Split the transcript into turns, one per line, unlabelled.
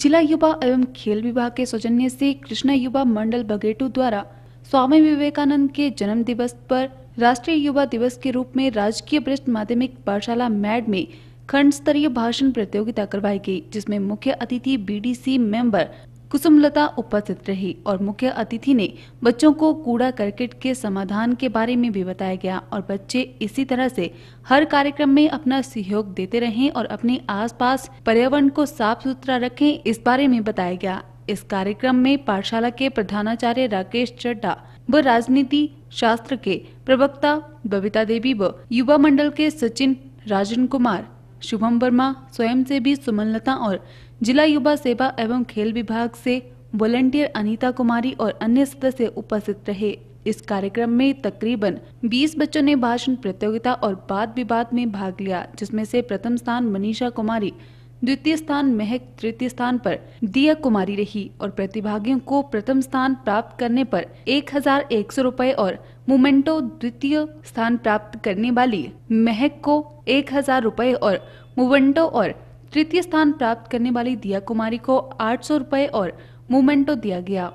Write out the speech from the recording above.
जिला युवा एवं खेल विभाग के सौजन्य से कृष्णा युवा मंडल बगेटू द्वारा स्वामी विवेकानंद के जन्म दिवस पर राष्ट्रीय युवा दिवस के रूप में राजकीय वरिष्ठ माध्यमिक पाठशाला मैड में खंड स्तरीय भाषण प्रतियोगिता करवाई गई जिसमें मुख्य अतिथि बीडीसी मेंबर कुसुमलता उपस्थित रही और मुख्य अतिथि ने बच्चों को कूड़ा करकट के समाधान के बारे में भी बताया गया और बच्चे इसी तरह से हर कार्यक्रम में अपना सहयोग देते रहें और अपने आसपास पर्यावरण को साफ सुथरा रखें इस बारे में बताया गया इस कार्यक्रम में पाठशाला के प्रधानाचार्य राकेश चड्डा व राजनीति शास्त्र के प्रवक्ता बबीता देवी व युवा मंडल के सचिन राजन कुमार शुभम वर्मा स्वयं से भी सुमनलता और जिला युवा सेवा एवं खेल विभाग से वॉलंटियर अनीता कुमारी और अन्य सदस्य उपस्थित रहे इस कार्यक्रम में तकरीबन 20 बच्चों ने भाषण प्रतियोगिता और बात विवाद में भाग लिया जिसमें से प्रथम स्थान मनीषा कुमारी द्वितीय स्थान महक तृतीय स्थान पर दिया कुमारी रही और प्रतिभागियों को प्रथम स्थान प्राप्त करने पर एक हजार एक सौ रूपए और मोमेंटो द्वितीय स्थान प्राप्त करने वाली महक को एक हजार रूपए और मोमेंटो और तृतीय स्थान प्राप्त करने वाली दिया कुमारी को आठ सौ रूपए और मोमेंटो दिया गया